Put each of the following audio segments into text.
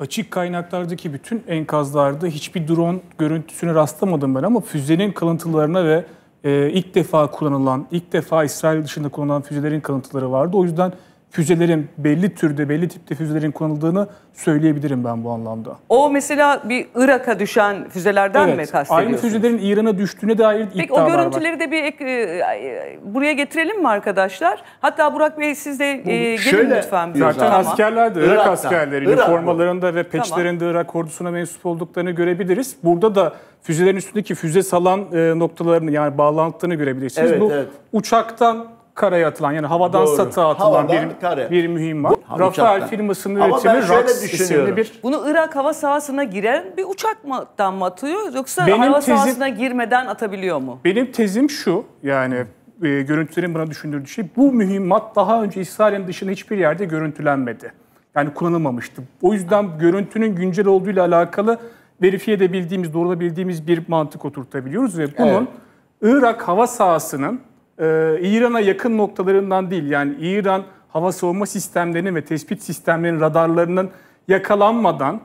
Açık kaynaklardaki bütün enkazlarda hiçbir drone görüntüsünü rastlamadım ben ama füzenin kalıntılarına ve e, ilk defa kullanılan, ilk defa İsrail dışında kullanılan füzelerin kalıntıları vardı. O yüzden füzelerin belli türde, belli tipte füzelerin kullanıldığını söyleyebilirim ben bu anlamda. O mesela bir Irak'a düşen füzelerden evet, mi kastediyorsunuz? Aynı füzelerin İran'a düştüğüne dair Peki, iddialar var. Peki o görüntüleri var. de bir ek, e, e, buraya getirelim mi arkadaşlar? Hatta Burak Bey siz de e, gelin Şöyle, lütfen. Zaten zaman. askerler de Irak askerleri Irak üniformalarında ve peçlerinde tamam. Irak ordusuna mensup olduklarını görebiliriz. Burada da füzelerin üstündeki füze salan e, noktalarını yani bağlantılarını görebilirsiniz. Evet, bu evet. uçaktan karaya atılan yani havadan Doğru. satığa atılan havadan bir, kare. bir mühimmat. Bu, Rafael firmasının üretimi RAX isimli bir... Bunu Irak hava sahasına giren bir uçak mı atıyor yoksa benim hava tezim, sahasına girmeden atabiliyor mu? Benim tezim şu yani e, görüntülerin bana düşündürdüğü şey bu mühimmat daha önce İsrail'in dışında hiçbir yerde görüntülenmedi. Yani kullanılmamıştı. O yüzden görüntünün güncel olduğu ile alakalı verifiye edebildiğimiz, doğrulabildiğimiz bir mantık oturtabiliyoruz ve bunun evet. Irak hava sahasının e, İran'a yakın noktalarından değil yani İran hava savunma sistemlerinin ve tespit sistemlerinin radarlarının yakalanmadan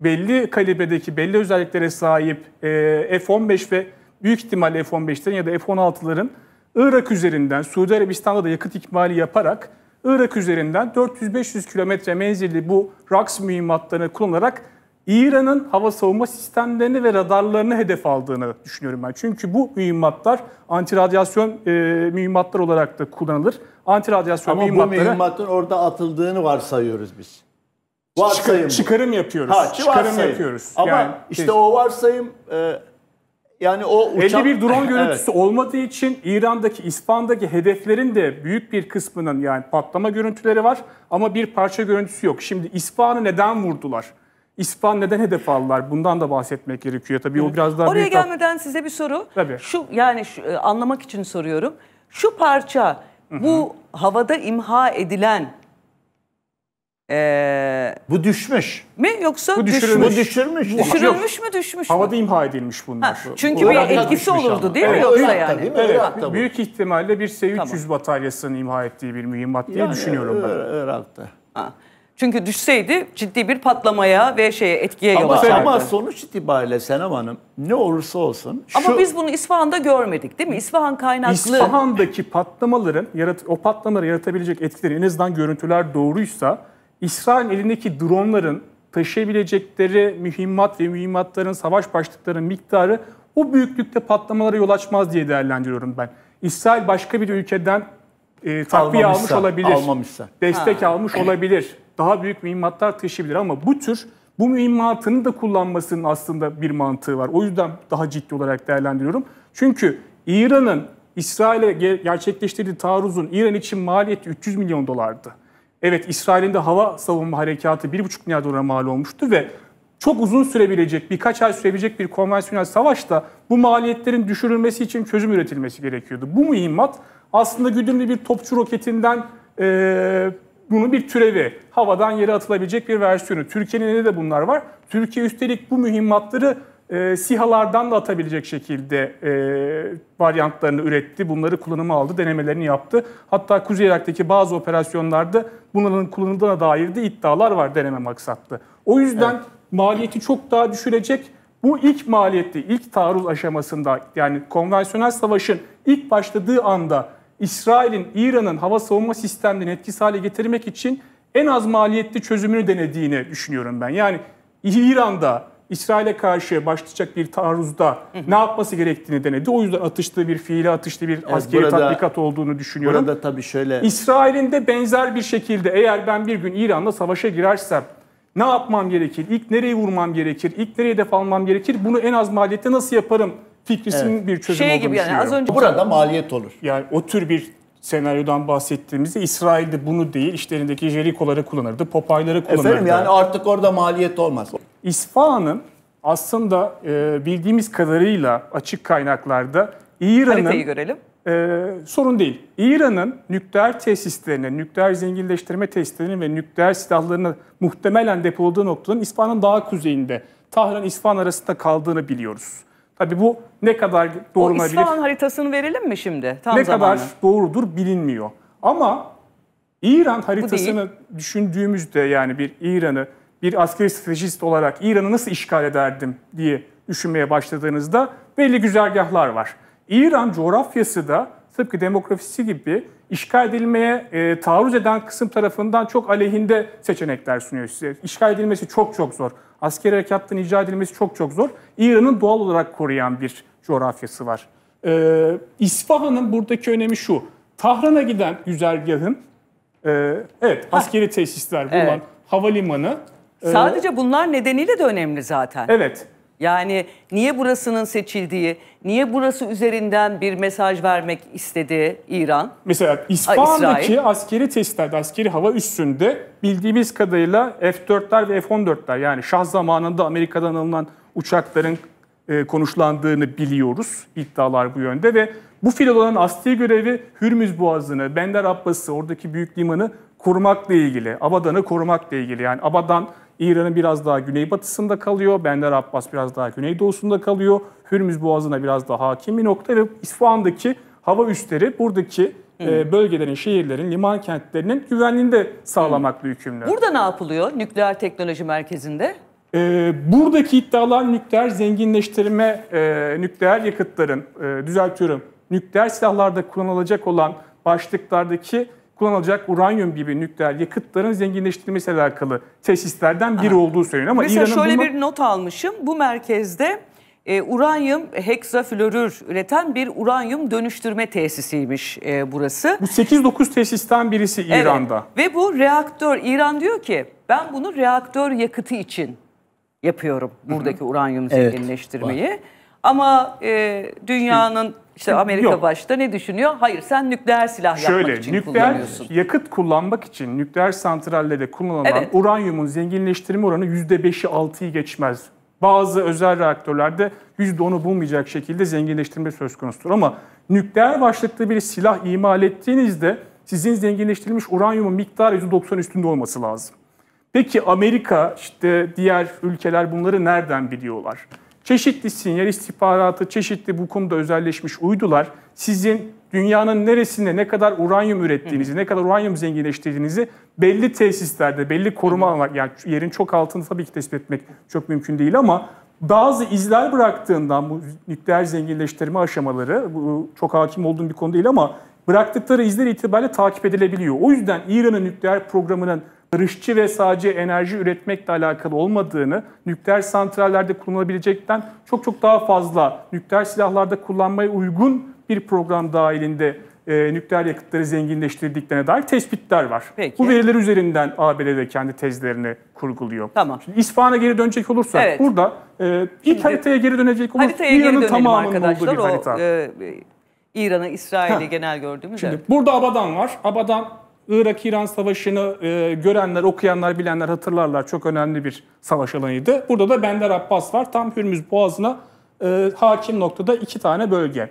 belli kalibredeki belli özelliklere sahip e, F-15 ve büyük ihtimal F-15'lerin ya da F-16'ların Irak üzerinden Suudi Arabistan'da da yakıt ikmali yaparak Irak üzerinden 400-500 kilometre menzilli bu RAX mühimmatlarını kullanarak İran'ın hava savunma sistemlerini ve radarlarını hedef aldığını düşünüyorum ben. Çünkü bu mühimmatlar antiradyasyon e, mühimmatlar olarak da kullanılır. Antiradyasyon Ama mühimmatları... bu mühimmatın orada atıldığını varsayıyoruz biz. Varsayım. Çıkar, çıkarım yapıyoruz. Ha, çıkarım varsayım. yapıyoruz. Ama yani, işte o varsayım e, yani o uçak... 51 drone görüntüsü evet. olmadığı için İran'daki, İspan'daki hedeflerin de büyük bir kısmının yani patlama görüntüleri var ama bir parça görüntüsü yok. Şimdi İspan'ı neden vurdular? İspan neden hedef aldılar? Bundan da bahsetmek gerekiyor. Tabii o biraz daha Oraya büyük gelmeden size bir soru. Tabii. Şu yani şu, anlamak için soruyorum. Şu parça Hı-hı. bu havada imha edilen ee, bu düşmüş. Mi yoksa bu düşürülmüş? Bu düşürmüş. Düşürülmüş mü düşmüş mü? Havada imha edilmiş bunlar. Ha, çünkü Irak'ta bir etkisi olurdu ama. değil mi evet, yoksa yani? Değil mi? Evet, Irak'ta büyük ihtimalle bir S-300 tamam. bataryasının imha ettiği bir mühimmat diye yani, düşünüyorum ben. Irak'ta. Ha. Çünkü düşseydi ciddi bir patlamaya ve şeye etkiye yol açardı. Ama sonuç itibariyle Senem Hanım ne olursa olsun... Şu... Ama biz bunu İsfahan'da görmedik değil mi? İsfahan kaynaklı... İsfahan'daki patlamaların, yarat o patlamaları yaratabilecek etkileri en azından görüntüler doğruysa... İsrail elindeki dronların taşıyabilecekleri mühimmat ve mühimmatların, savaş başlıklarının miktarı o büyüklükte patlamalara yol açmaz diye değerlendiriyorum ben. İsrail başka bir ülkeden e, takviye almış olabilir. Almamışsa. Destek ha. almış olabilir daha büyük mühimmatlar taşıyabilir ama bu tür bu mühimmatını da kullanmasının aslında bir mantığı var. O yüzden daha ciddi olarak değerlendiriyorum. Çünkü İran'ın İsrail'e gerçekleştirdiği taarruzun İran için maliyeti 300 milyon dolardı. Evet İsrail'in de hava savunma harekatı 1,5 milyar dolara mal olmuştu ve çok uzun sürebilecek, birkaç ay sürebilecek bir konvansiyonel savaşta bu maliyetlerin düşürülmesi için çözüm üretilmesi gerekiyordu. Bu mühimmat aslında güdümlü bir topçu roketinden e, bunu bir türevi, havadan yere atılabilecek bir versiyonu. Türkiye'nin de bunlar var. Türkiye üstelik bu mühimmatları e, sihalardan da atabilecek şekilde e, varyantlarını üretti. Bunları kullanıma aldı, denemelerini yaptı. Hatta Kuzey Irak'taki bazı operasyonlarda bunların kullanıldığına dair de iddialar var deneme maksatlı. O yüzden evet. maliyeti çok daha düşürecek. Bu ilk maliyetli, ilk taarruz aşamasında yani konvansiyonel savaşın ilk başladığı anda İsrail'in İran'ın hava savunma sistemlerini etkisiz hale getirmek için en az maliyetli çözümünü denediğini düşünüyorum ben. Yani İran'da İsrail'e karşı başlayacak bir taarruzda ne yapması gerektiğini denedi. O yüzden atışlı bir fiili atışlı bir evet, askeri burada, tatbikat olduğunu düşünüyorum. Burada tabii şöyle... İsrail'in de benzer bir şekilde eğer ben bir gün İran'da savaşa girersem ne yapmam gerekir? İlk nereyi vurmam gerekir? İlk nereye hedef almam gerekir? Bunu en az maliyette nasıl yaparım? fikrisinin evet. bir çözüm şey gibi yani az önce burada maliyet olur. Yani o tür bir senaryodan bahsettiğimizde İsrail'de bunu değil işlerindeki Jeriko'ları kullanırdı, Popay'ları kullanırdı. Efendim yani artık orada maliyet olmaz. İsfahan'ın aslında e, bildiğimiz kadarıyla açık kaynaklarda İran'ın görelim. E, sorun değil. İran'ın nükleer tesislerine, nükleer zenginleştirme tesislerine ve nükleer silahlarını muhtemelen depoladığı noktanın İsfahan'ın daha kuzeyinde, Tahran İsfahan arasında kaldığını biliyoruz. Tabii bu ne kadar doğru O İsfahan haritasını verelim mi şimdi? Tam ne zamanlı. kadar doğrudur bilinmiyor. Ama İran haritasını düşündüğümüzde yani bir İran'ı bir askeri stratejist olarak İran'ı nasıl işgal ederdim diye düşünmeye başladığınızda belli güzergahlar var. İran coğrafyası da tıpkı demografisi gibi işgal edilmeye e, taarruz eden kısım tarafından çok aleyhinde seçenekler sunuyor size. İşgal edilmesi çok çok zor. Askeri harekattan icra edilmesi çok çok zor. İran'ın doğal olarak koruyan bir coğrafyası var. E, İsfahan'ın buradaki önemi şu. Tahran'a giden güzergahın e, evet askeri tesisler bulunan evet. havalimanı e, Sadece bunlar nedeniyle de önemli zaten. Evet. Yani niye burasının seçildiği, niye burası üzerinden bir mesaj vermek istedi İran? Mesela İsfahan'daki askeri tesislerde, askeri hava üstünde bildiğimiz kadarıyla F-4'ler ve F-14'ler yani şah zamanında Amerika'dan alınan uçakların e, konuşlandığını biliyoruz. iddialar bu yönde ve bu filoların asli görevi Hürmüz Boğazı'nı, Bender Abbas'ı, oradaki büyük limanı korumakla ilgili, Abadan'ı korumakla ilgili. Yani Abadan İran'ın biraz daha güneybatısında kalıyor. Bender Abbas biraz daha güneydoğusunda kalıyor. Hürmüz Boğazı'na biraz daha hakim bir nokta ve İsfahan'daki hava üsleri buradaki e, bölgelerin, şehirlerin, liman kentlerinin güvenliğini de sağlamakla yükümlü. Burada ne yapılıyor nükleer teknoloji merkezinde? E, buradaki iddialar nükleer zenginleştirme, e, nükleer yakıtların, e, düzeltiyorum, nükleer silahlarda kullanılacak olan başlıklardaki kullanılacak uranyum gibi nükleer yakıtların zenginleştirilmesiyle alakalı tesislerden biri Aha. olduğu söyleniyor. Ama Mesela şöyle bunu... bir not almışım. Bu merkezde e, uranyum heksaflorür üreten bir uranyum dönüştürme tesisiymiş e, burası. Bu 8-9 tesisten birisi İran'da. Evet. Ve bu reaktör, İran diyor ki ben bunu reaktör yakıtı için yapıyorum buradaki Hı -hı. uranyum zenginleştirmeyi. Evet. Ama e, dünyanın işte Amerika Yok. başta ne düşünüyor? Hayır sen nükleer silah Şöyle, yapmak için nükleer kullanıyorsun. Yakıt kullanmak için nükleer santrallerde kullanılan evet. uranyumun zenginleştirme oranı %5'i 6'yı geçmez. Bazı özel reaktörlerde %10'u bulmayacak şekilde zenginleştirme söz konusudur. Ama nükleer başlıklı bir silah imal ettiğinizde sizin zenginleştirilmiş uranyumun miktarı %90 üstünde olması lazım. Peki Amerika işte diğer ülkeler bunları nereden biliyorlar? Çeşitli sinyal istihbaratı, çeşitli bu konuda özelleşmiş uydular sizin dünyanın neresinde ne kadar uranyum ürettiğinizi, Hı. ne kadar uranyum zenginleştirdiğinizi belli tesislerde, belli koruma alanlar, yani yerin çok altını tabii ki tespit etmek çok mümkün değil ama bazı izler bıraktığından bu nükleer zenginleştirme aşamaları, bu çok hakim olduğum bir konu değil ama bıraktıkları izler itibariyle takip edilebiliyor. O yüzden İran'ın nükleer programının barışçı ve sadece enerji üretmekle alakalı olmadığını, nükleer santrallerde kullanılabilecekten çok çok daha fazla nükleer silahlarda kullanmaya uygun bir program dahilinde e, nükleer yakıtları zenginleştirdiklerine dair tespitler var. Peki. Bu veriler üzerinden ABD de kendi tezlerini kurguluyor. Tamam. Şimdi İsfahan'a geri dönecek olursak evet. burada e, ilk Şimdi, haritaya geri dönecek olursak İran'ın tamamının olduğu bir harita. O, e, İran'ı, İsrail'i genel gördüğümüz. Şimdi evet. burada Abadan var. Abadan Irak-İran Savaşı'nı e, görenler, okuyanlar, bilenler hatırlarlar. Çok önemli bir savaş alanıydı. Burada da Bender Abbas var. Tam Hürmüz Boğazı'na e, hakim noktada iki tane bölge.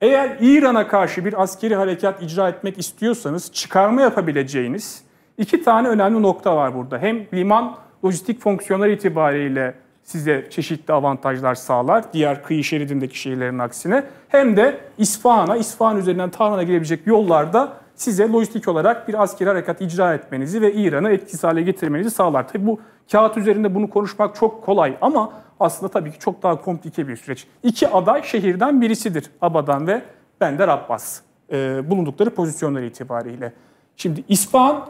Eğer İran'a karşı bir askeri harekat icra etmek istiyorsanız çıkarma yapabileceğiniz iki tane önemli nokta var burada. Hem liman lojistik fonksiyonlar itibariyle size çeşitli avantajlar sağlar diğer kıyı şeridindeki şehirlerin aksine. Hem de İsfahan'a, İsfahan üzerinden Tahran'a girebilecek yollarda size lojistik olarak bir askeri harekat icra etmenizi ve İran'ı etkisiz hale getirmenizi sağlar. Tabii bu kağıt üzerinde bunu konuşmak çok kolay ama aslında tabii ki çok daha komplike bir süreç. İki aday şehirden birisidir. Abadan ve Bender Abbas. Ee, bulundukları pozisyonları itibariyle. Şimdi İspan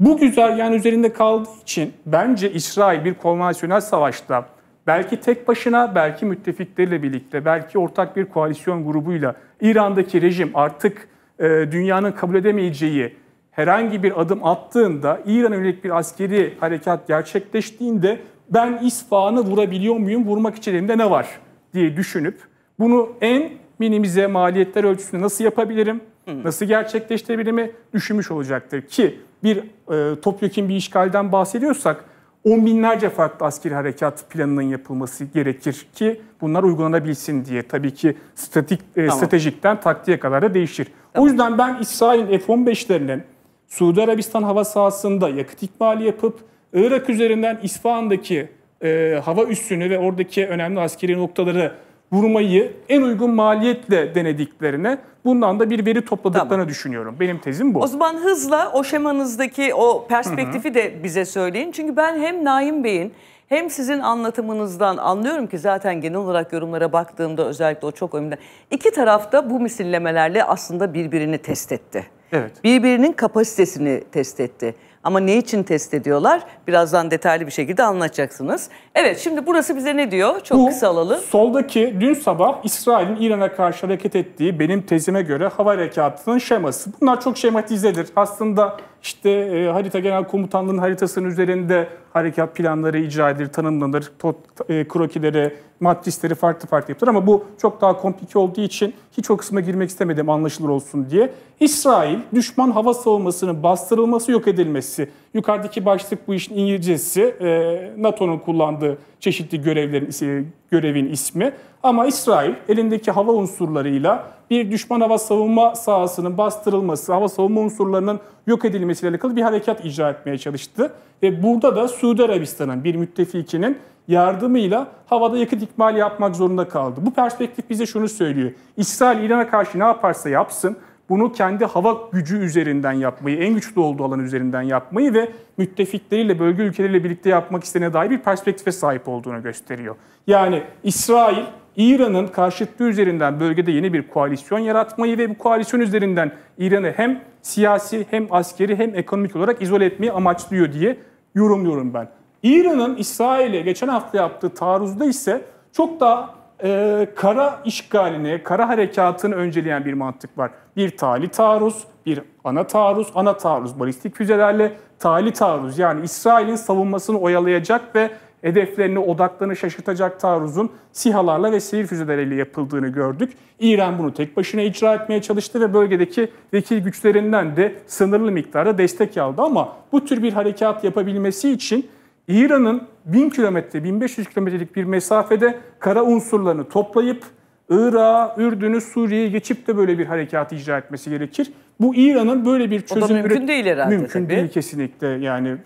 bu güzergahın üzerinde kaldığı için bence İsrail bir konvansiyonel savaşta belki tek başına, belki müttefikleriyle birlikte, belki ortak bir koalisyon grubuyla İran'daki rejim artık e, dünyanın kabul edemeyeceği herhangi bir adım attığında, İran'a yönelik bir askeri harekat gerçekleştiğinde ben İsfahan'ı vurabiliyor muyum, vurmak için elimde ne var diye düşünüp bunu en minimize maliyetler ölçüsünde nasıl yapabilirim, nasıl gerçekleştirebilirimi düşünmüş olacaktır. Ki bir e, topyekun bir işgalden bahsediyorsak on binlerce farklı askeri harekat planının yapılması gerekir ki bunlar uygulanabilsin diye. Tabii ki statik, e, tamam. stratejikten taktiğe kadar da değişir. Tamam. O yüzden ben İsrail'in F-15'lerinin Suudi Arabistan hava sahasında yakıt ikmali yapıp Irak üzerinden İsfahan'daki e, hava üssünü ve oradaki önemli askeri noktaları vurmayı en uygun maliyetle denediklerine bundan da bir veri topladıklarını tamam. düşünüyorum. Benim tezim bu. O zaman hızla o şemanızdaki o perspektifi Hı-hı. de bize söyleyin. Çünkü ben hem Naim Bey'in hem sizin anlatımınızdan anlıyorum ki zaten genel olarak yorumlara baktığımda özellikle o çok önemli. İki tarafta bu misillemelerle aslında birbirini test etti. Evet. Birbirinin kapasitesini test etti. Ama ne için test ediyorlar? Birazdan detaylı bir şekilde anlatacaksınız. Evet şimdi burası bize ne diyor? Çok Bu, kısa alalım. Soldaki dün sabah İsrail'in İran'a karşı hareket ettiği benim tezime göre hava harekatının şeması. Bunlar çok şematizedir. Aslında işte e, harita genel komutanlığın haritasının üzerinde harekat planları icra edilir, tanımlanır, tot, e, krokileri, matrisleri farklı farklı yapılır. Ama bu çok daha komplike olduğu için hiç o kısma girmek istemedim anlaşılır olsun diye. İsrail, düşman hava savunmasının bastırılması, yok edilmesi. Yukarıdaki başlık bu işin İngilizcesi, e, NATO'nun kullandığı çeşitli görevlerin, görevin ismi. Ama İsrail elindeki hava unsurlarıyla bir düşman hava savunma sahasının bastırılması, hava savunma unsurlarının yok edilmesiyle alakalı bir harekat icra etmeye çalıştı. Ve burada da Suudi Arabistan'ın bir müttefikinin yardımıyla havada yakıt ikmal yapmak zorunda kaldı. Bu perspektif bize şunu söylüyor. İsrail İran'a karşı ne yaparsa yapsın, bunu kendi hava gücü üzerinden yapmayı, en güçlü olduğu alan üzerinden yapmayı ve müttefikleriyle, bölge ülkeleriyle birlikte yapmak istene dair bir perspektife sahip olduğunu gösteriyor. Yani İsrail İran'ın karşıtlığı üzerinden bölgede yeni bir koalisyon yaratmayı ve bu koalisyon üzerinden İran'ı hem siyasi hem askeri hem ekonomik olarak izole etmeyi amaçlıyor diye yorumluyorum ben. İran'ın İsrail'e geçen hafta yaptığı taarruzda ise çok daha e, kara işgaline, kara harekatını önceleyen bir mantık var. Bir tali taarruz, bir ana taarruz, ana taarruz balistik füzelerle tali taarruz. Yani İsrail'in savunmasını oyalayacak ve hedeflerini odaklarını şaşırtacak taarruzun sihalarla ve seyir füzeleriyle yapıldığını gördük. İran bunu tek başına icra etmeye çalıştı ve bölgedeki vekil güçlerinden de sınırlı miktarda destek aldı ama bu tür bir harekat yapabilmesi için İran'ın 1000 kilometre, 1500 kilometrelik bir mesafede kara unsurlarını toplayıp Irak'a, Ürdün'ü, Suriye'yi geçip de böyle bir harekat icra etmesi gerekir. Bu İran'ın böyle bir çözüm... O da mümkün üret- değil herhalde Mümkün tabii. değil kesinlikle yani.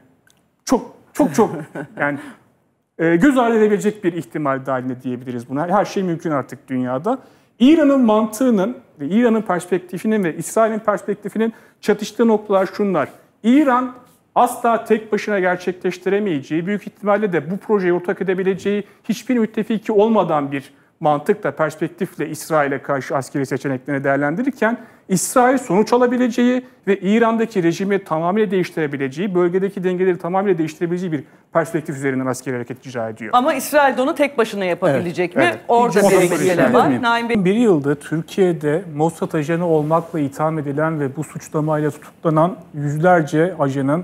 Çok çok çok yani Ee, göz ardı edebilecek bir ihtimal dahilinde diyebiliriz buna. Her şey mümkün artık dünyada. İran'ın mantığının, İran'ın perspektifinin ve İsrail'in perspektifinin çatıştığı noktalar şunlar. İran asla tek başına gerçekleştiremeyeceği, büyük ihtimalle de bu projeyi ortak edebileceği hiçbir müttefiki olmadan bir mantıkla, perspektifle İsrail'e karşı askeri seçeneklerini değerlendirirken İsrail sonuç alabileceği ve İran'daki rejimi tamamıyla değiştirebileceği, bölgedeki dengeleri tamamıyla değiştirebileceği bir perspektif üzerinden askeri hareket icra ediyor. Ama İsrail de onu tek başına yapabilecek evet, mi? Evet. Orada bir mesele var. Bir yılda Türkiye'de Mossad ajanı olmakla itham edilen ve bu suçlamayla tutuklanan yüzlerce ajanın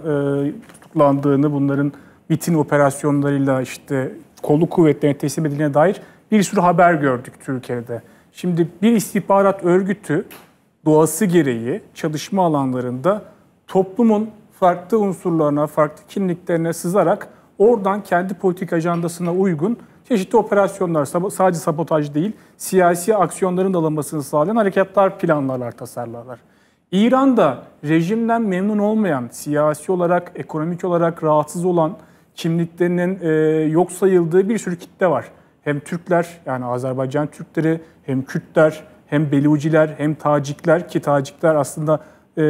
e, tutuklandığını, bunların bitin operasyonlarıyla işte kolluk kuvvetlerine teslim edilene dair bir sürü haber gördük Türkiye'de. Şimdi bir istihbarat örgütü doğası gereği çalışma alanlarında toplumun farklı unsurlarına, farklı kimliklerine sızarak oradan kendi politik ajandasına uygun çeşitli operasyonlar, sadece sabotaj değil, siyasi aksiyonların da alınmasını sağlayan harekatlar planlarlar, tasarlarlar. İran'da rejimden memnun olmayan, siyasi olarak, ekonomik olarak rahatsız olan kimliklerinin e, yok sayıldığı bir sürü kitle var. Hem Türkler, yani Azerbaycan Türkleri, hem Kürtler, hem Beluciler hem Tacikler ki Tacikler aslında e,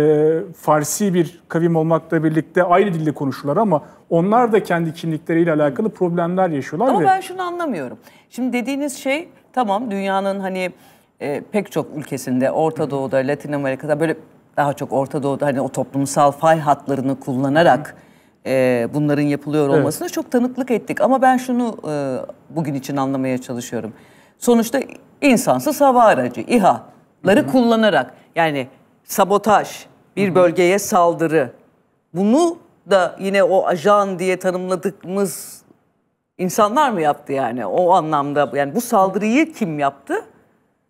Farsi bir kavim olmakla birlikte aynı dilde konuşurlar ama onlar da kendi kimlikleriyle alakalı problemler yaşıyorlar. Ama ve... ben şunu anlamıyorum. Şimdi dediğiniz şey tamam dünyanın hani e, pek çok ülkesinde Orta Doğu'da, Latin Amerika'da böyle daha çok Orta Doğu'da hani o toplumsal fay hatlarını kullanarak e, bunların yapılıyor olmasına evet. çok tanıklık ettik. Ama ben şunu e, bugün için anlamaya çalışıyorum. Sonuçta insansız hava aracı İHA'ları kullanarak yani sabotaj, bir Hı -hı. bölgeye saldırı. Bunu da yine o ajan diye tanımladığımız insanlar mı yaptı yani o anlamda yani bu saldırıyı kim yaptı?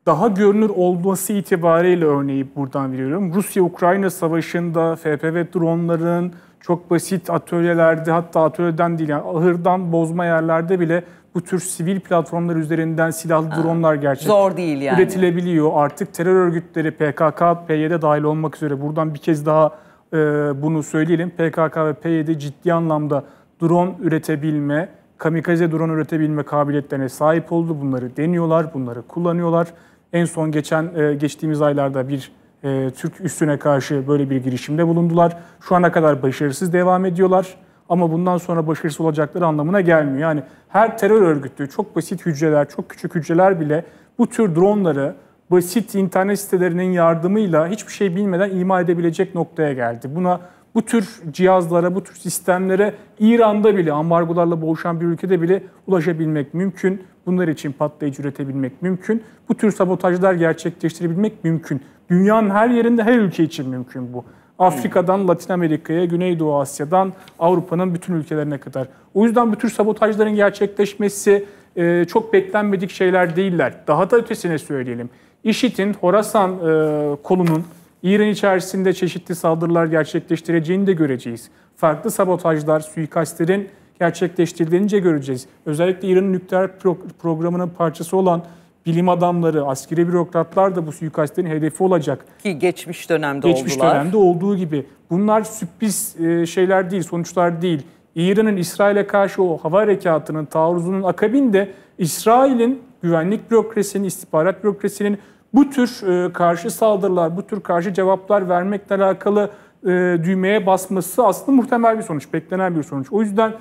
Daha görünür olması itibariyle örneği buradan veriyorum. Rusya-Ukrayna savaşında FPV dronların çok basit atölyelerde hatta atölyeden değil yani ahırdan bozma yerlerde bile bu tür sivil platformlar üzerinden silahlı ha, dronlar gerçekten zor değil yani. üretilebiliyor. Artık terör örgütleri PKK, PYD dahil olmak üzere buradan bir kez daha e, bunu söyleyelim. PKK ve PYD ciddi anlamda drone üretebilme, kamikaze drone üretebilme kabiliyetlerine sahip oldu. Bunları deniyorlar, bunları kullanıyorlar. En son geçen e, geçtiğimiz aylarda bir e, Türk üstüne karşı böyle bir girişimde bulundular. Şu ana kadar başarısız devam ediyorlar ama bundan sonra başarısız olacakları anlamına gelmiyor. Yani her terör örgütü çok basit hücreler, çok küçük hücreler bile bu tür dronları basit internet sitelerinin yardımıyla hiçbir şey bilmeden ima edebilecek noktaya geldi. Buna bu tür cihazlara, bu tür sistemlere İran'da bile, ambargolarla boğuşan bir ülkede bile ulaşabilmek mümkün. Bunlar için patlayıcı üretebilmek mümkün. Bu tür sabotajlar gerçekleştirebilmek mümkün. Dünyanın her yerinde her ülke için mümkün bu. Afrika'dan Latin Amerika'ya, Güneydoğu Asya'dan Avrupa'nın bütün ülkelerine kadar. O yüzden bu tür sabotajların gerçekleşmesi e, çok beklenmedik şeyler değiller. Daha da ötesine söyleyelim. IŞİD'in Horasan e, kolunun İran içerisinde çeşitli saldırılar gerçekleştireceğini de göreceğiz. Farklı sabotajlar, suikastlerin gerçekleştirdiğince göreceğiz. Özellikle İran'ın nükleer pro programının parçası olan bilim adamları, askeri bürokratlar da bu suikastlerin hedefi olacak. Ki geçmiş dönemde geçmiş oldular. Geçmiş dönemde olduğu gibi. Bunlar sürpriz e, şeyler değil, sonuçlar değil. İran'ın İsrail'e karşı o hava harekatının, taarruzunun akabinde İsrail'in güvenlik bürokrasinin, istihbarat bürokrasinin bu tür e, karşı saldırılar, bu tür karşı cevaplar vermekle alakalı e, düğmeye basması aslında muhtemel bir sonuç, beklenen bir sonuç. O yüzden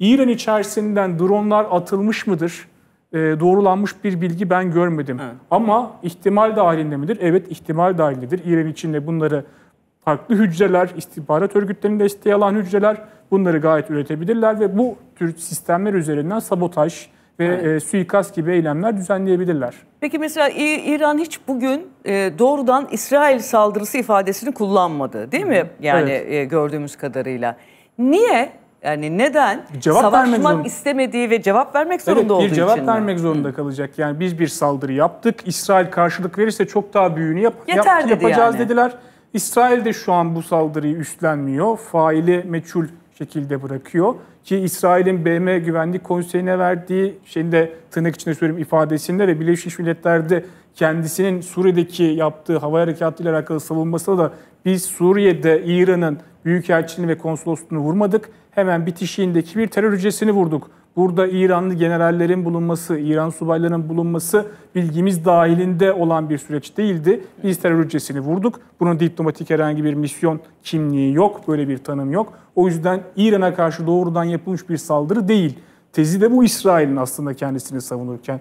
İran içerisinden dronlar atılmış mıdır? e, doğrulanmış bir bilgi ben görmedim. Evet. Ama ihtimal dahilinde midir? Evet ihtimal dahilindedir. İran içinde bunları farklı hücreler, istihbarat örgütlerinin desteği alan hücreler bunları gayet üretebilirler ve bu tür sistemler üzerinden sabotaj, ve evet. e, suikast gibi eylemler düzenleyebilirler. Peki mesela İran hiç bugün e, doğrudan İsrail saldırısı ifadesini kullanmadı değil mi? Yani evet. e, gördüğümüz kadarıyla. Niye yani neden? Cevap Savaşmak vermek istemediği ve cevap vermek zorunda evet, olduğu için Bir cevap için vermek mi? zorunda kalacak. Yani biz bir saldırı yaptık. İsrail karşılık verirse çok daha büyüğünü yap yap dedi yapacağız yani. dediler. İsrail de şu an bu saldırıyı üstlenmiyor. Faili meçhul şekilde bırakıyor ki İsrail'in BM Güvenlik Konseyi'ne verdiği şeyin de tırnak içinde söyleyeyim ifadesinde ve Birleşmiş Milletler'de kendisinin Suriye'deki yaptığı hava harekatı ile alakalı savunmasında da biz Suriye'de İran'ın büyükelçiliğini ve konsolosluğunu vurmadık. Hemen bitişiğindeki bir terör hücresini vurduk. Burada İranlı generallerin bulunması, İran subaylarının bulunması bilgimiz dahilinde olan bir süreç değildi. Biz terör hücresini vurduk. Bunun diplomatik herhangi bir misyon kimliği yok, böyle bir tanım yok. O yüzden İran'a karşı doğrudan yapılmış bir saldırı değil. Tezi de bu İsrail'in aslında kendisini savunurken.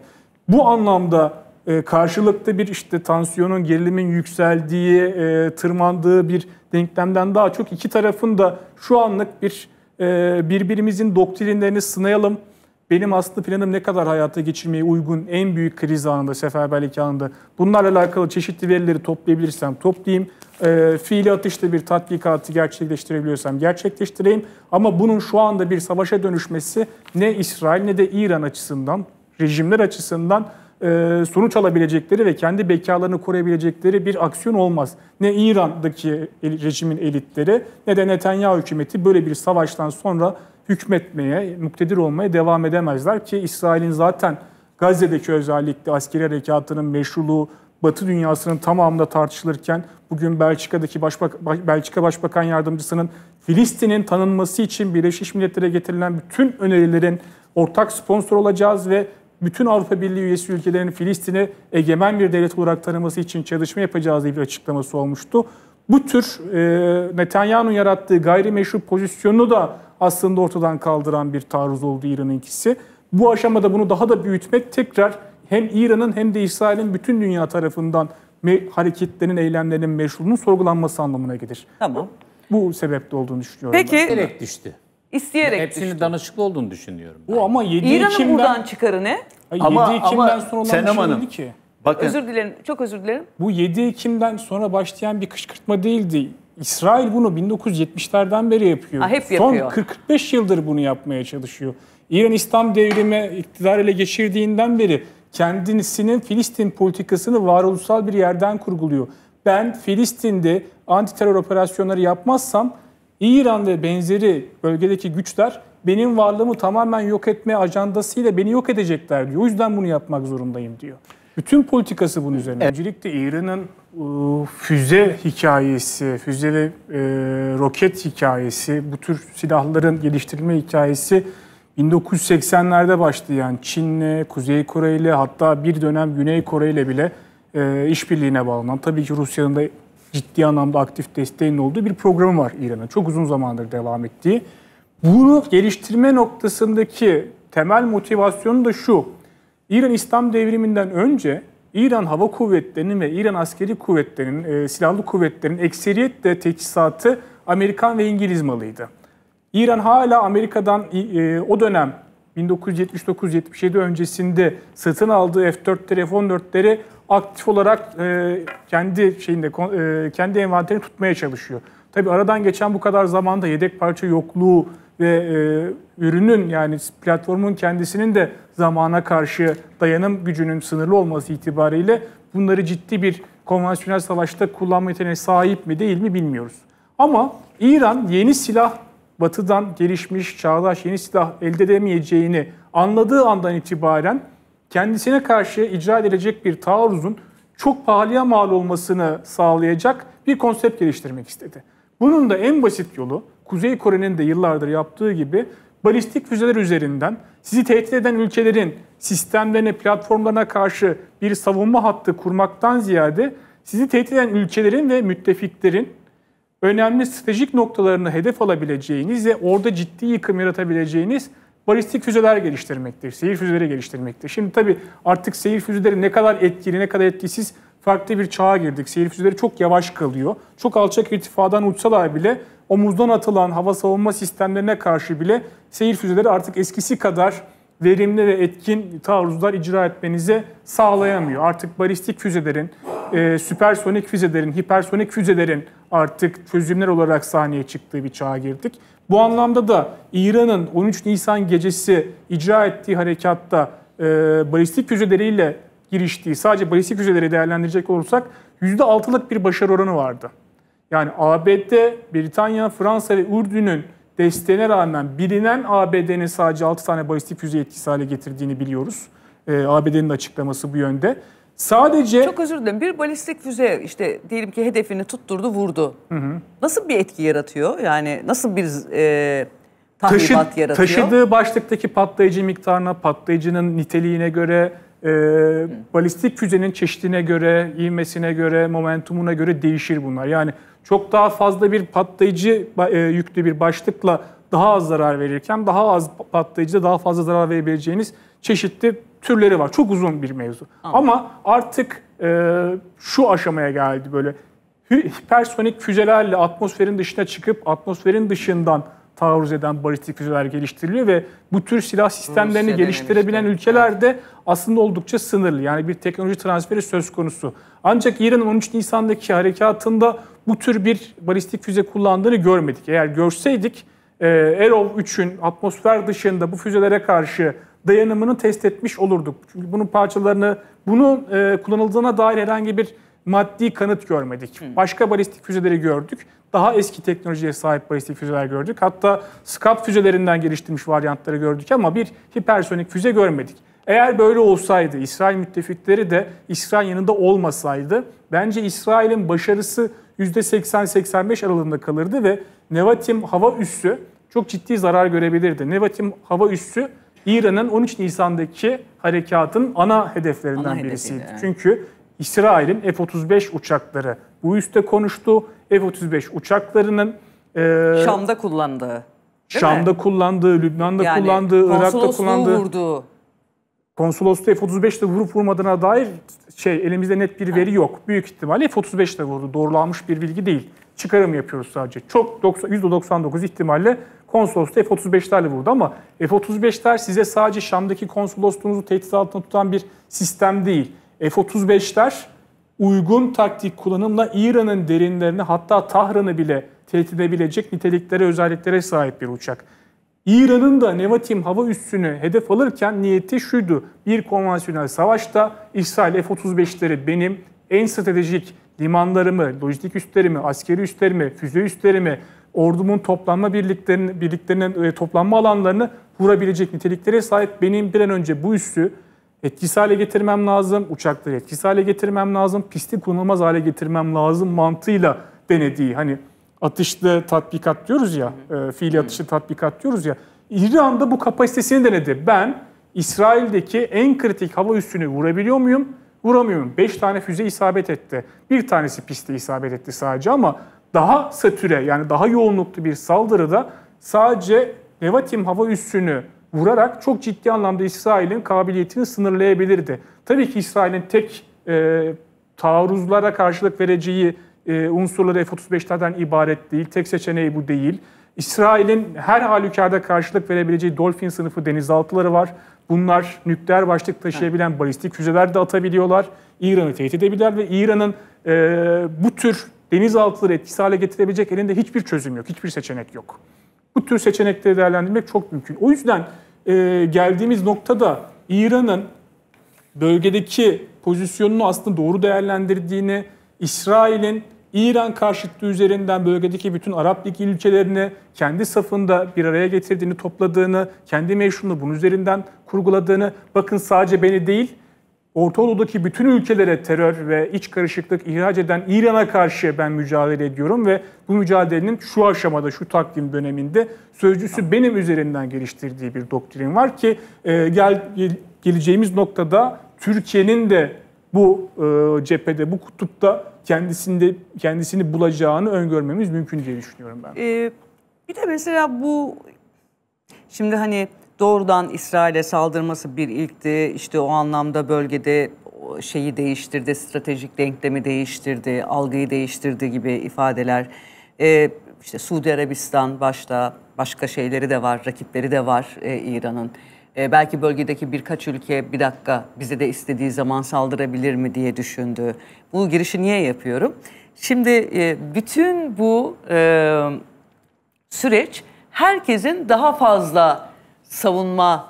Bu anlamda e, karşılıklı bir işte tansiyonun, gerilimin yükseldiği, e, tırmandığı bir denklemden daha çok iki tarafın da şu anlık bir ee, birbirimizin doktrinlerini sınayalım. Benim aslında planım ne kadar hayata geçirmeye uygun en büyük kriz anında, seferberlik anında bunlarla alakalı çeşitli verileri toplayabilirsem toplayayım. E, fiili atışta bir tatbikatı gerçekleştirebiliyorsam gerçekleştireyim. Ama bunun şu anda bir savaşa dönüşmesi ne İsrail ne de İran açısından, rejimler açısından e, sonuç alabilecekleri ve kendi bekalarını koruyabilecekleri bir aksiyon olmaz. Ne İran'daki rejimin elitleri ne de Netanyahu hükümeti böyle bir savaştan sonra hükmetmeye, muktedir olmaya devam edemezler ki İsrail'in zaten Gazze'deki özellikle askeri harekatının meşruluğu Batı dünyasının tamamında tartışılırken bugün Belçika'daki Başbak Belçika Başbakan Yardımcısının Filistin'in tanınması için Birleşmiş Milletler'e getirilen bütün önerilerin ortak sponsor olacağız ve bütün Avrupa Birliği üyesi ülkelerin Filistin'i egemen bir devlet olarak tanıması için çalışma yapacağız diye bir açıklaması olmuştu. Bu tür e, Netanyahu'nun yarattığı gayrimeşru pozisyonunu da aslında ortadan kaldıran bir taarruz oldu İran'ın İran'ınkisi. Bu aşamada bunu daha da büyütmek tekrar hem İran'ın hem de İsrail'in bütün dünya tarafından me- hareketlerin, eylemlerinin meşruluğunun sorgulanması anlamına gelir. Tamam. Bu, bu sebeple olduğunu düşünüyorum. Peki. Ben. Direkt düştü. İsteyerek Hepsini düştü. danışıklı olduğunu düşünüyorum. O ama 7 İran'ın Ekim'den buradan çıkarı ne? Ay, 7 Ekim'den ama sonra olan Senem bir şey ki. Bakın Özür dilerim. Çok özür dilerim. Bu 7 Ekim'den sonra başlayan bir kışkırtma değildi. İsrail bunu 1970'lerden beri yapıyor. Ha, ah, hep Son 40-45 yıldır bunu yapmaya çalışıyor. İran İslam devrimi iktidar ele geçirdiğinden beri kendisinin Filistin politikasını varoluşsal bir yerden kurguluyor. Ben Filistin'de anti terör operasyonları yapmazsam İran ve benzeri bölgedeki güçler benim varlığımı tamamen yok etme ajandasıyla beni yok edecekler diyor. O yüzden bunu yapmak zorundayım diyor. Bütün politikası bunun üzerine. Evet. Öncelikle İran'ın e, füze hikayesi, füze ve e, roket hikayesi, bu tür silahların geliştirilme hikayesi 1980'lerde başlayan Çin'le, Kuzey Kore ile hatta bir dönem Güney Kore ile bile e, işbirliğine bağlanan, tabii ki Rusya'nın da ciddi anlamda aktif desteğinin olduğu bir programı var İran'ın. Çok uzun zamandır devam ettiği. Bunu geliştirme noktasındaki temel motivasyonu da şu. İran İslam devriminden önce İran Hava Kuvvetleri'nin ve İran Askeri Kuvvetleri'nin, e, silahlı kuvvetlerinin ekseriyetle teçhizatı Amerikan ve İngiliz malıydı. İran hala Amerika'dan e, o dönem 1979-77 öncesinde satın aldığı F4'leri, F14'leri aktif olarak e, kendi şeyinde e, kendi envanterini tutmaya çalışıyor. Tabii aradan geçen bu kadar zamanda yedek parça yokluğu ve e, ürünün yani platformun kendisinin de zamana karşı dayanım gücünün sınırlı olması itibariyle bunları ciddi bir konvansiyonel savaşta kullanma yeteneğine sahip mi değil mi bilmiyoruz. Ama İran yeni silah batıdan gelişmiş, çağdaş yeni silah elde edemeyeceğini anladığı andan itibaren kendisine karşı icra edilecek bir taarruzun çok pahalıya mal olmasını sağlayacak bir konsept geliştirmek istedi. Bunun da en basit yolu Kuzey Kore'nin de yıllardır yaptığı gibi balistik füzeler üzerinden sizi tehdit eden ülkelerin sistemlerine, platformlarına karşı bir savunma hattı kurmaktan ziyade sizi tehdit eden ülkelerin ve müttefiklerin önemli stratejik noktalarını hedef alabileceğiniz ve orada ciddi yıkım yaratabileceğiniz balistik füzeler geliştirmektir, seyir füzeleri geliştirmektir. Şimdi tabii artık seyir füzeleri ne kadar etkili, ne kadar etkisiz farklı bir çağa girdik. Seyir füzeleri çok yavaş kalıyor. Çok alçak irtifadan uçsalar bile omuzdan atılan hava savunma sistemlerine karşı bile seyir füzeleri artık eskisi kadar verimli ve etkin taarruzlar icra etmenize sağlayamıyor. Artık balistik füzelerin, e, süpersonik füzelerin, hipersonik füzelerin artık çözümler olarak sahneye çıktığı bir çağa girdik. Bu anlamda da İran'ın 13 Nisan gecesi icra ettiği harekatta e, balistik füzeleriyle giriştiği, sadece balistik füzeleri değerlendirecek olursak %6'lık bir başarı oranı vardı. Yani ABD, Britanya, Fransa ve Ürdün'ün desteğine rağmen bilinen ABD'nin sadece 6 tane balistik füze etkisi hale getirdiğini biliyoruz. E, ABD'nin açıklaması bu yönde. Sadece... Çok özür dilerim. Bir balistik füze işte diyelim ki hedefini tutturdu, vurdu. Hı hı. Nasıl bir etki yaratıyor? Yani nasıl bir e, tahribat Taşı, yaratıyor? Taşıdığı başlıktaki patlayıcı miktarına, patlayıcının niteliğine göre, e, balistik füzenin çeşidine göre, ivmesine göre, momentumuna göre değişir bunlar. Yani çok daha fazla bir patlayıcı e, yüklü bir başlıkla daha az zarar verirken daha az patlayıcıda daha fazla zarar verebileceğiniz çeşitli türleri var. Çok uzun bir mevzu. Anladım. Ama artık e, şu aşamaya geldi böyle hipersonik füzelerle atmosferin dışına çıkıp atmosferin dışından taarruz eden balistik füzeler geliştiriliyor ve bu tür silah sistemlerini Rusya geliştirebilen ülkelerde aslında oldukça sınırlı. Yani bir teknoloji transferi söz konusu. Ancak İran'ın 13 Nisan'daki harekatında bu tür bir balistik füze kullandığını görmedik. Eğer görseydik e, Erol 3'ün atmosfer dışında bu füzelere karşı dayanımını test etmiş olurduk. Çünkü bunun parçalarını, bunun e, kullanıldığına dair herhangi bir maddi kanıt görmedik. Hı. Başka balistik füzeleri gördük. Daha eski teknolojiye sahip balistik füzeler gördük. Hatta SCAP füzelerinden geliştirilmiş varyantları gördük ama bir hipersonik füze görmedik. Eğer böyle olsaydı, İsrail müttefikleri de İsrail yanında olmasaydı, bence İsrail'in başarısı %80-85 aralığında kalırdı ve Nevatim hava üssü çok ciddi zarar görebilirdi. Nevatim hava üssü İran'ın 13 Nisan'daki harekatın ana hedeflerinden ana birisiydi. Yani. Çünkü İsrail'in F-35 uçakları bu üste konuştu. F-35 uçaklarının e, Şam'da kullandığı. Şam'da mi? kullandığı, Lübnan'da yani, kullandığı, Irak'ta kullandığı. Vurdu. Konsolosluğu F-35'te vurup vurmadığına dair şey elimizde net bir veri yok. Büyük ihtimalle F-35'te vurdu. Doğrulanmış bir bilgi değil. Çıkarım yapıyoruz sadece. Çok 90, %99 ihtimalle Konsolosta F-35'lerle vurdu ama F-35'ler size sadece Şam'daki konsolosluğunuzu tehdit altında tutan bir sistem değil. F-35'ler uygun taktik kullanımla İran'ın derinlerini hatta Tahran'ı bile tehdit edebilecek niteliklere, özelliklere sahip bir uçak. İran'ın da Nevatim hava üssünü hedef alırken niyeti şuydu. Bir konvansiyonel savaşta İsrail F-35'leri benim en stratejik limanlarımı, lojistik üslerimi, askeri üslerimi, füze üslerimi, ordumun toplanma birliklerinin, birliklerinin toplanma alanlarını vurabilecek niteliklere sahip. Benim bir an önce bu üssü etkisiz hale getirmem lazım, uçakları etkisiz hale getirmem lazım, pisti kullanılmaz hale getirmem lazım mantığıyla denediği hani atışlı tatbikat diyoruz ya, e, fiili atışlı tatbikat diyoruz ya. İran'da bu kapasitesini denedi. Ben İsrail'deki en kritik hava üssünü vurabiliyor muyum? Vuramıyorum. 5 tane füze isabet etti. Bir tanesi piste isabet etti sadece ama daha satüre yani daha yoğunluklu bir saldırıda sadece Nevatim hava üssünü vurarak çok ciddi anlamda İsrail'in kabiliyetini sınırlayabilirdi. Tabii ki İsrail'in tek e, taarruzlara karşılık vereceği e, unsurları F-35'lerden ibaret değil. Tek seçeneği bu değil. İsrail'in her halükarda karşılık verebileceği Dolphin sınıfı denizaltıları var. Bunlar nükleer başlık taşıyabilen balistik füzeler de atabiliyorlar. İran'ı tehdit edebilirler ve İran'ın e, bu tür denizaltıları etkisiz hale getirebilecek elinde hiçbir çözüm yok, hiçbir seçenek yok. Bu tür seçenekleri değerlendirmek çok mümkün. O yüzden e, geldiğimiz noktada İran'ın bölgedeki pozisyonunu aslında doğru değerlendirdiğini, İsrail'in İran karşıtlığı üzerinden bölgedeki bütün Arap Ligi ülkelerini kendi safında bir araya getirdiğini, topladığını, kendi meşrunu bunun üzerinden kurguladığını, bakın sadece beni değil, Ortadoğu'daki bütün ülkelere terör ve iç karışıklık ihraç eden İran'a karşı ben mücadele ediyorum ve bu mücadelenin şu aşamada, şu takvim döneminde sözcüsü benim üzerinden geliştirdiği bir doktrin var ki e, gel, geleceğimiz noktada Türkiye'nin de bu e, cephede, bu kutupta kendisinde kendisini bulacağını öngörmemiz mümkün diye düşünüyorum ben. Ee, bir de mesela bu şimdi hani doğrudan İsrail'e saldırması bir ilkti. İşte o anlamda bölgede şeyi değiştirdi, stratejik denklemi değiştirdi, algıyı değiştirdi gibi ifadeler. Ee, işte Suudi Arabistan başta başka şeyleri de var, rakipleri de var e, İran'ın. E, belki bölgedeki birkaç ülke bir dakika bize de istediği zaman saldırabilir mi diye düşündü. Bu girişi niye yapıyorum? Şimdi e, bütün bu e, süreç herkesin daha fazla savunma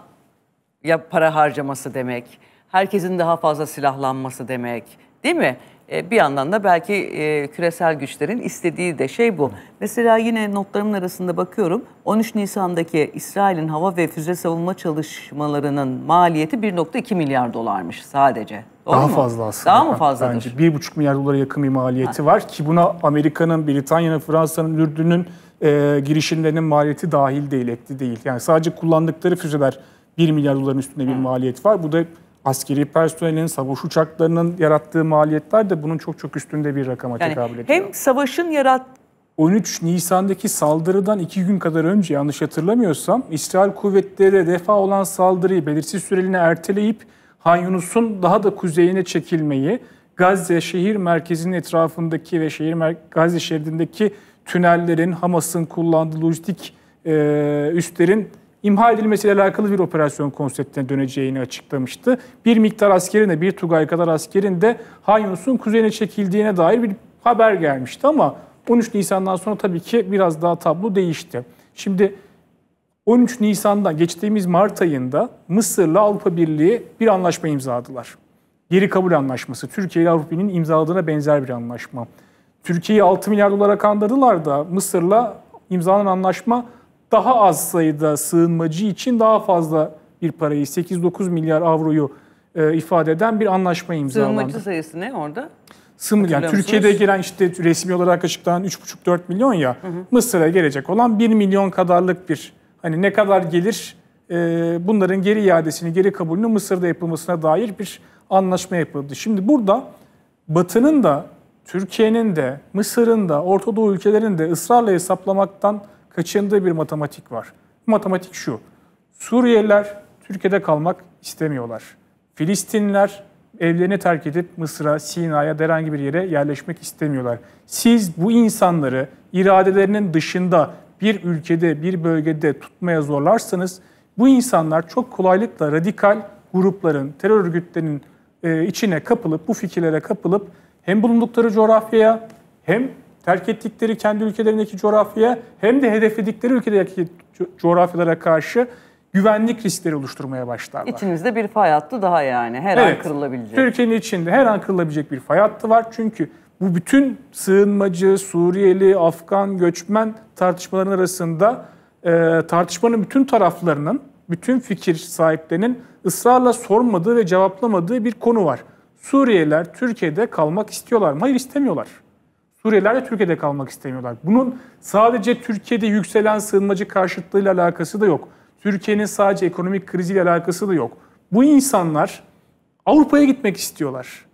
ya para harcaması demek. Herkesin daha fazla silahlanması demek. Değil mi? E, bir yandan da belki e, küresel güçlerin istediği de şey bu. Mesela yine notlarımın arasında bakıyorum. 13 Nisan'daki İsrail'in hava ve füze savunma çalışmalarının maliyeti 1.2 milyar dolarmış sadece. Doğru Daha mu? fazla aslında. Daha mı fazladır? Bence 1.5 milyar dolara yakın bir maliyeti ha. var ki buna Amerika'nın, Britanya'nın, Fransa'nın, Ürdün'ün e, girişimlerinin maliyeti dahil değil, ekli değil. Yani sadece kullandıkları füzeler 1 milyar doların üstünde bir maliyet var. Bu da askeri personelin, savaş uçaklarının yarattığı maliyetler de bunun çok çok üstünde bir rakama yani tekabül ediyor. Hem savaşın yarat 13 Nisan'daki saldırıdan iki gün kadar önce yanlış hatırlamıyorsam İsrail kuvvetleri defa olan saldırıyı belirsiz süreliğine erteleyip Han Yunus'un daha da kuzeyine çekilmeyi, Gazze şehir merkezinin etrafındaki ve şehir Gazze şeridindeki tünellerin, Hamas'ın kullandığı lojistik e, üstlerin imha edilmesiyle alakalı bir operasyon konseptine döneceğini açıklamıştı. Bir miktar askerin de bir Tugay kadar askerin de Hanyos'un kuzeyine çekildiğine dair bir haber gelmişti ama 13 Nisan'dan sonra tabii ki biraz daha tablo değişti. Şimdi 13 Nisan'dan geçtiğimiz Mart ayında Mısır'la Avrupa Birliği bir anlaşma imzaladılar. Geri kabul anlaşması. Türkiye ile Avrupa Birliği'nin imzaladığına benzer bir anlaşma. Türkiye'yi 6 milyar dolara kandırdılar da Mısır'la imzalanan anlaşma daha az sayıda sığınmacı için daha fazla bir parayı 8-9 milyar avroyu e, ifade eden bir anlaşma imzalandı. Sığınmacı sayısı ne orada? Sığınmacı yani Türkiye'de gelen işte resmi olarak açıklanan 3,5-4 milyon ya Mısır'a gelecek olan 1 milyon kadarlık bir hani ne kadar gelir e, bunların geri iadesini geri kabulünü Mısır'da yapılmasına dair bir anlaşma yapıldı. Şimdi burada Batı'nın da Türkiye'nin de, Mısır'ın da, Orta Doğu ülkelerinin de ısrarla hesaplamaktan kaçındığı bir matematik var. Bu matematik şu. Suriyeliler Türkiye'de kalmak istemiyorlar. Filistinliler evlerini terk edip Mısır'a, Sina'ya, herhangi bir yere yerleşmek istemiyorlar. Siz bu insanları iradelerinin dışında bir ülkede, bir bölgede tutmaya zorlarsanız bu insanlar çok kolaylıkla radikal grupların, terör örgütlerinin e, içine kapılıp, bu fikirlere kapılıp hem bulundukları coğrafyaya hem terk ettikleri kendi ülkelerindeki coğrafyaya hem de hedefledikleri ülkedeki coğrafyalara karşı güvenlik riskleri oluşturmaya başlarlar. İçimizde bir fay hattı daha yani her evet, an kırılabilecek. Türkiye'nin içinde her an kırılabilecek bir fay hattı var. Çünkü bu bütün sığınmacı, Suriyeli, Afgan, göçmen tartışmaların arasında e, tartışmanın bütün taraflarının, bütün fikir sahiplerinin ısrarla sormadığı ve cevaplamadığı bir konu var. Suriyeliler Türkiye'de kalmak istiyorlar mı? Hayır istemiyorlar. Suriyeliler de Türkiye'de kalmak istemiyorlar. Bunun sadece Türkiye'de yükselen sığınmacı karşıtlığıyla alakası da yok. Türkiye'nin sadece ekonomik kriziyle alakası da yok. Bu insanlar Avrupa'ya gitmek istiyorlar.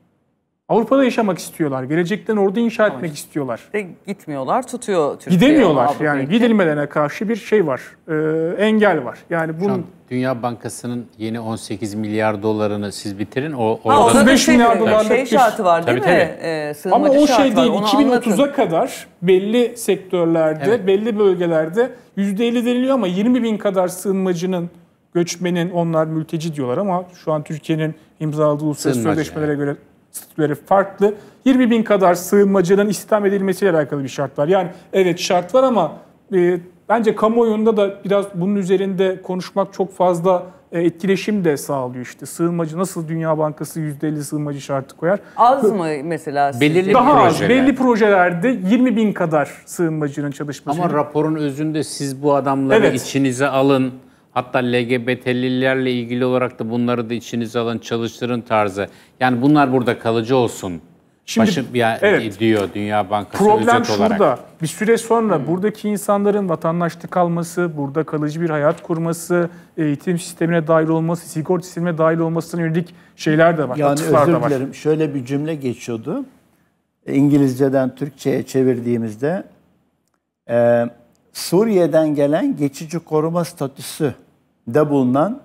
Avrupa'da yaşamak istiyorlar. Gelecekten orada inşa etmek Ama istiyorlar. De gitmiyorlar, tutuyor Türkiye'yi. Gidemiyorlar yani gidilmelerine karşı bir şey var, e, engel var. Yani bunun... Şu an Dünya Bankası'nın yeni 18 milyar dolarını siz bitirin. O, orada... ha, 35 şey milyar dolarlık şey bir... şartı var değil tabii, mi? Tabii. Ee, Ama o şey değil, 2030'a kadar belli sektörlerde, evet. belli bölgelerde %50 deniliyor ama 20 bin kadar sığınmacının göçmenin onlar mülteci diyorlar ama şu an Türkiye'nin imzaladığı uluslararası sözleşmelere yani. göre statüleri farklı. 20 bin kadar sığınmacının istihdam edilmesiyle alakalı bir şart var. Yani evet şart var ama e, bence kamuoyunda da biraz bunun üzerinde konuşmak çok fazla e, etkileşim de sağlıyor işte. Sığınmacı nasıl Dünya Bankası %50 sığınmacı şartı koyar? Az mı mesela? Belirli Daha az. Belli projelerde 20 bin kadar sığınmacının çalışması. Ama raporun özünde siz bu adamları evet. içinize alın Hatta LGBT'lilerle ilgili olarak da bunları da içinize alın, çalıştırın tarzı. Yani bunlar burada kalıcı olsun. Şimdi Başım, ya, evet, diyor Dünya Bankası problem özet şurada. Bir süre sonra buradaki insanların vatandaşlık alması, burada kalıcı bir hayat kurması, eğitim sistemine dahil olması, sigorta sistemine dahil olmasına yönelik şeyler de var. Yani özür var. dilerim. Şöyle bir cümle geçiyordu. İngilizceden Türkçe'ye çevirdiğimizde e, Suriye'den gelen geçici koruma statüsü de bulunan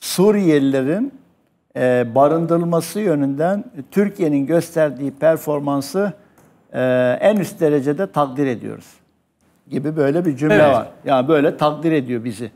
Suriyelilerin e, barındırılması yönünden Türkiye'nin gösterdiği performansı e, en üst derecede takdir ediyoruz gibi böyle bir cümle evet. var. Yani böyle takdir ediyor bizi.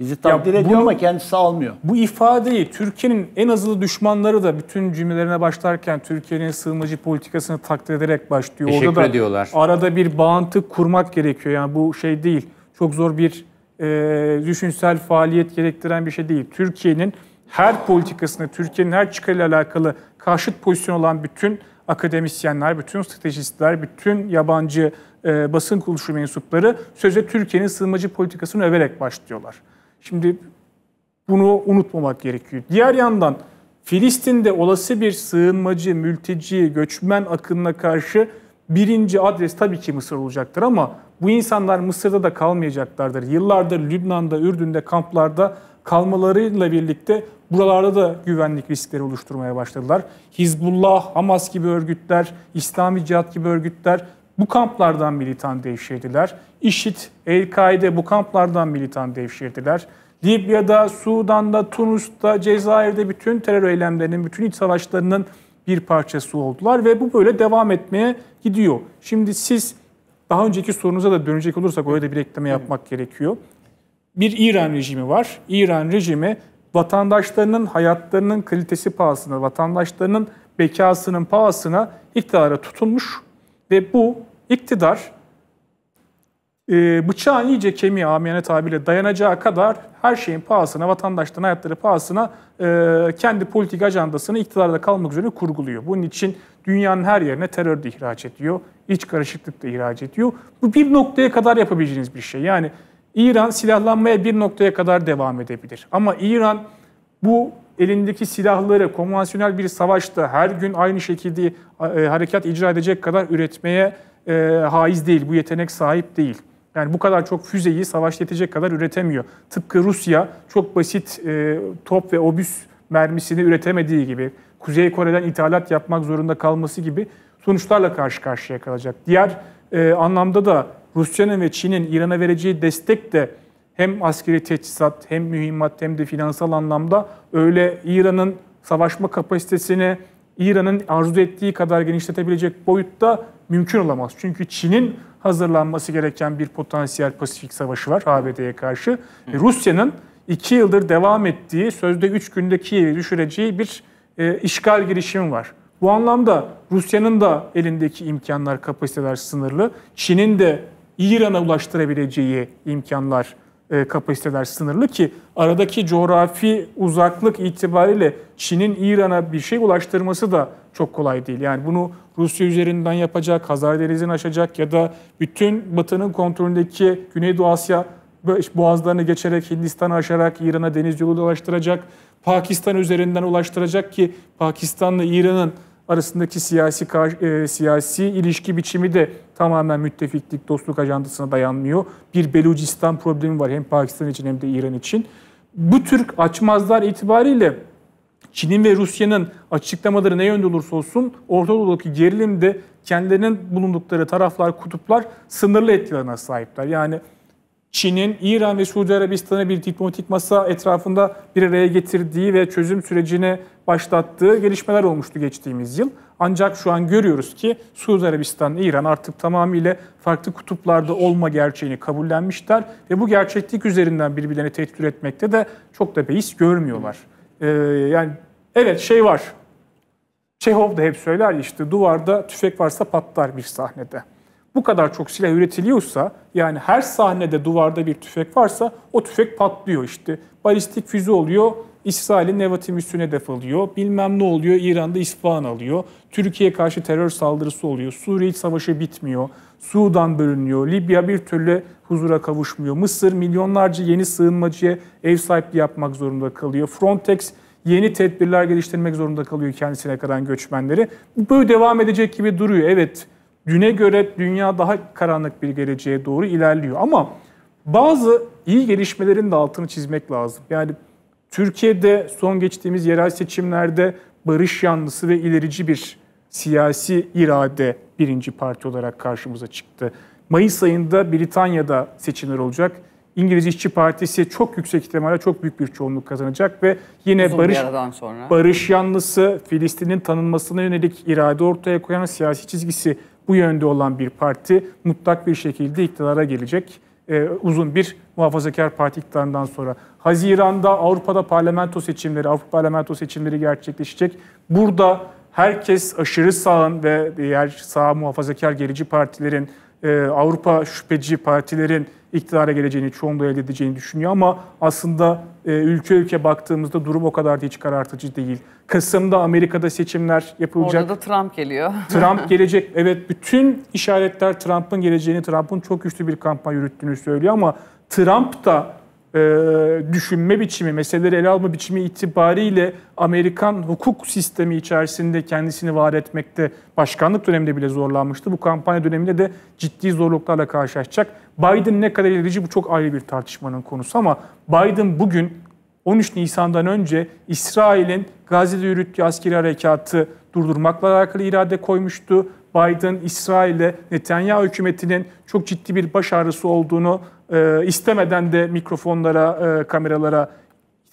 Bizi takdir ya ediyor bunu, ama kendisi almıyor. Bu ifadeyi Türkiye'nin en azılı düşmanları da bütün cümlelerine başlarken Türkiye'nin sığınmacı politikasını takdir ederek başlıyor. Teşekkür Orada da ediyorlar. arada bir bağıntı kurmak gerekiyor. Yani bu şey değil. Çok zor bir e, düşünsel faaliyet gerektiren bir şey değil. Türkiye'nin her politikasını, Türkiye'nin her çıkarıyla alakalı karşıt pozisyon olan bütün akademisyenler, bütün stratejistler, bütün yabancı e, basın kuruluşu mensupları söze Türkiye'nin sığınmacı politikasını överek başlıyorlar. Şimdi bunu unutmamak gerekiyor. Diğer yandan Filistin'de olası bir sığınmacı, mülteci, göçmen akınına karşı birinci adres tabii ki Mısır olacaktır ama bu insanlar Mısır'da da kalmayacaklardır. Yıllardır Lübnan'da, Ürdün'de, kamplarda kalmalarıyla birlikte buralarda da güvenlik riskleri oluşturmaya başladılar. Hizbullah, Hamas gibi örgütler, İslami Cihat gibi örgütler bu kamplardan militan devşirdiler. İşit, El-Kaide bu kamplardan militan devşirdiler. Libya'da, Sudan'da, Tunus'ta, Cezayir'de bütün terör eylemlerinin, bütün iç savaşlarının bir parçası oldular ve bu böyle devam etmeye gidiyor. Şimdi siz daha önceki sorunuza da dönecek olursak oraya da bir ekleme yapmak gerekiyor. Bir İran rejimi var. İran rejimi vatandaşlarının hayatlarının kalitesi pahasına, vatandaşlarının bekasının pahasına iktidara tutunmuş ve bu İktidar e, bıçağın iyice kemiği amiyane tabirle dayanacağı kadar her şeyin pahasına, vatandaşların hayatları pahasına e, kendi politik ajandasını iktidarda kalmak üzere kurguluyor. Bunun için dünyanın her yerine terör de ihraç ediyor, iç karışıklık da ihraç ediyor. Bu bir noktaya kadar yapabileceğiniz bir şey. Yani İran silahlanmaya bir noktaya kadar devam edebilir. Ama İran bu elindeki silahları konvansiyonel bir savaşta her gün aynı şekilde e, harekat icra edecek kadar üretmeye e, haiz değil, bu yetenek sahip değil. Yani bu kadar çok füzeyi savaşletecek kadar üretemiyor. Tıpkı Rusya çok basit e, top ve obüs mermisini üretemediği gibi, Kuzey Kore'den ithalat yapmak zorunda kalması gibi sonuçlarla karşı karşıya kalacak. Diğer e, anlamda da Rusya'nın ve Çin'in İran'a vereceği destek de hem askeri teçhizat hem mühimmat hem de finansal anlamda öyle İran'ın savaşma kapasitesini İran'ın arzu ettiği kadar genişletebilecek boyutta mümkün olamaz. Çünkü Çin'in hazırlanması gereken bir potansiyel Pasifik Savaşı var ABD'ye karşı. E, Rusya'nın iki yıldır devam ettiği, sözde üç günde Kiev'i düşüreceği bir e, işgal girişimi var. Bu anlamda Rusya'nın da elindeki imkanlar, kapasiteler sınırlı. Çin'in de İran'a ulaştırabileceği imkanlar sınırlı e, kapasiteler sınırlı ki aradaki coğrafi uzaklık itibariyle Çin'in İran'a bir şey ulaştırması da çok kolay değil. Yani bunu Rusya üzerinden yapacak, Hazar Denizi'ni aşacak ya da bütün Batı'nın kontrolündeki Güneydoğu Asya boğazlarını geçerek Hindistan'ı aşarak İran'a deniz yoluyla ulaştıracak. Pakistan üzerinden ulaştıracak ki Pakistan'la İran'ın arasındaki siyasi e, siyasi ilişki biçimi de tamamen müttefiklik, dostluk ajandasına dayanmıyor. Bir Belucistan problemi var hem Pakistan için hem de İran için. Bu Türk açmazlar itibariyle Çin'in ve Rusya'nın açıklamaları ne yönde olursa olsun Orta Doğu'daki gerilimde kendilerinin bulundukları taraflar, kutuplar sınırlı etkilerine sahipler. Yani Çin'in İran ve Suudi Arabistan'ı bir diplomatik masa etrafında bir araya getirdiği ve çözüm sürecine başlattığı gelişmeler olmuştu geçtiğimiz yıl. Ancak şu an görüyoruz ki Suudi Arabistan, İran artık tamamıyla farklı kutuplarda olma gerçeğini kabullenmişler ve bu gerçeklik üzerinden birbirlerini tehdit üretmekte de çok da beis görmüyorlar. Ee, yani evet şey var. Çehov da hep söyler işte duvarda tüfek varsa patlar bir sahnede bu kadar çok silah üretiliyorsa yani her sahnede duvarda bir tüfek varsa o tüfek patlıyor işte. Balistik füze oluyor, İsrail'in Nevatim üstüne hedef alıyor. Bilmem ne oluyor, İran'da İsfahan alıyor. Türkiye karşı terör saldırısı oluyor. Suriye savaşı bitmiyor. Sudan bölünüyor. Libya bir türlü huzura kavuşmuyor. Mısır milyonlarca yeni sığınmacıya ev sahipliği yapmak zorunda kalıyor. Frontex yeni tedbirler geliştirmek zorunda kalıyor kendisine kadar göçmenleri. Böyle devam edecek gibi duruyor. Evet Düne göre dünya daha karanlık bir geleceğe doğru ilerliyor. Ama bazı iyi gelişmelerin de altını çizmek lazım. Yani Türkiye'de son geçtiğimiz yerel seçimlerde barış yanlısı ve ilerici bir siyasi irade birinci parti olarak karşımıza çıktı. Mayıs ayında Britanya'da seçimler olacak. İngiliz İşçi Partisi çok yüksek ihtimalle çok büyük bir çoğunluk kazanacak ve yine Uzun barış sonra. barış yanlısı, Filistin'in tanınmasına yönelik irade ortaya koyan siyasi çizgisi bu yönde olan bir parti mutlak bir şekilde iktidara gelecek. Ee, uzun bir muhafazakar parti iktidarından sonra. Haziranda Avrupa'da parlamento seçimleri, Avrupa parlamento seçimleri gerçekleşecek. Burada herkes aşırı sağın ve diğer sağ muhafazakar gerici partilerin, e, Avrupa şüpheci partilerin iktidara geleceğini, çoğunluğu elde edeceğini düşünüyor ama aslında e, ülke ülke baktığımızda durum o kadar da hiç karartıcı değil. Kasım'da Amerika'da seçimler yapılacak. Orada da Trump geliyor. Trump gelecek. Evet bütün işaretler Trump'ın geleceğini, Trump'ın çok güçlü bir kampanya yürüttüğünü söylüyor ama Trump da e, düşünme biçimi, meseleleri ele alma biçimi itibariyle Amerikan hukuk sistemi içerisinde kendisini var etmekte başkanlık döneminde bile zorlanmıştı. Bu kampanya döneminde de ciddi zorluklarla karşılaşacak. Biden ne kadar ilerici bu çok ayrı bir tartışmanın konusu ama Biden bugün 13 Nisan'dan önce İsrail'in Gazze'de yürüttüğü askeri harekatı durdurmakla alakalı irade koymuştu. Biden, İsrail'e Netanyahu hükümetinin çok ciddi bir baş ağrısı olduğunu e, istemeden de mikrofonlara, e, kameralara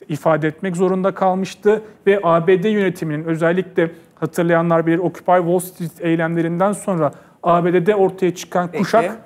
ifade etmek zorunda kalmıştı ve ABD yönetiminin özellikle hatırlayanlar bilir Occupy Wall Street eylemlerinden sonra ABD'de ortaya çıkan Peki. kuşak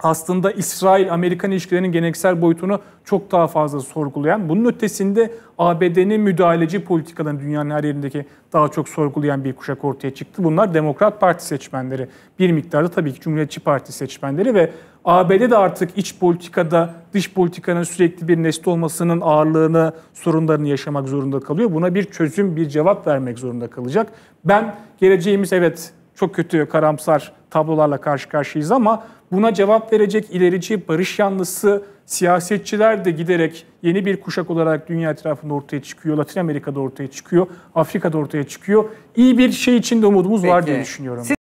aslında İsrail-Amerikan ilişkilerinin geleneksel boyutunu çok daha fazla sorgulayan, bunun ötesinde ABD'nin müdahaleci politikalarını dünyanın her yerindeki daha çok sorgulayan bir kuşak ortaya çıktı. Bunlar Demokrat Parti seçmenleri, bir miktarda tabii ki Cumhuriyetçi Parti seçmenleri ve ABD de artık iç politikada dış politikanın sürekli bir nesne olmasının ağırlığını, sorunlarını yaşamak zorunda kalıyor. Buna bir çözüm, bir cevap vermek zorunda kalacak. Ben geleceğimiz evet çok kötü, karamsar tablolarla karşı karşıyayız ama buna cevap verecek ilerici, barış yanlısı siyasetçiler de giderek yeni bir kuşak olarak dünya etrafında ortaya çıkıyor. Latin Amerika'da ortaya çıkıyor, Afrika'da ortaya çıkıyor. İyi bir şey için de umudumuz Peki. var diye düşünüyorum. Siz